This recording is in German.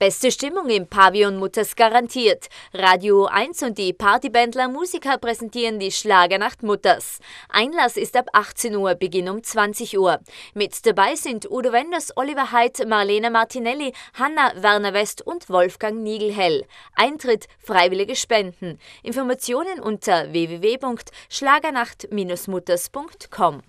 Beste Stimmung im Pavillon Mutters garantiert. Radio 1 und die Partybändler Musiker präsentieren die Schlagernacht Mutters. Einlass ist ab 18 Uhr, Beginn um 20 Uhr. Mit dabei sind Udo Wenders, Oliver Heidt, Marlene Martinelli, Hanna Werner West und Wolfgang Niegelhell. Eintritt freiwillige Spenden. Informationen unter www.schlagernacht-mutters.com.